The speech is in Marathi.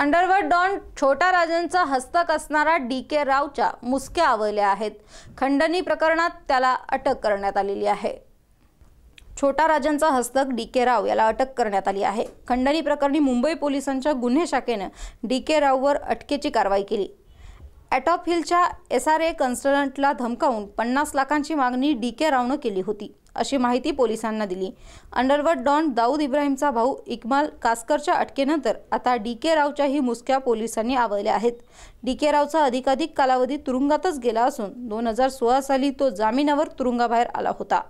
अंडरवर्ल्ड डॉन छोटा राजांचा हस्तक असणारा डी के रावच्या मुसक्या आवळल्या आहेत खंडणी प्रकरणात त्याला अटक करण्यात आलेली आहे छोटा राजांचा हस्तक डी के राव याला अटक करण्यात आली आहे खंडणी प्रकरणी मुंबई पोलिसांच्या गुन्हे शाखेनं डी के राववर अटकेची कारवाई केली ॲटॉप हिलच्या एस आर ए कन्सल्टंटला धमकावून पन्नास लाखांची मागणी डी के रावनं केली होती अशी माहिती पोलिसांना दिली अंडरवर्ड डॉन दाऊद इब्राहिमचा भाऊ इकमाल कास्करच्या अटकेनंतर आता डी के रावच्याही मुसक्या पोलिसांनी आवळल्या आहेत डी के रावचा अधिकाधिक कालावधी तुरुंगातच गेला असून दोन हजार सोळा साली तो जामिनावर तुरुंगाबाहेर आला होता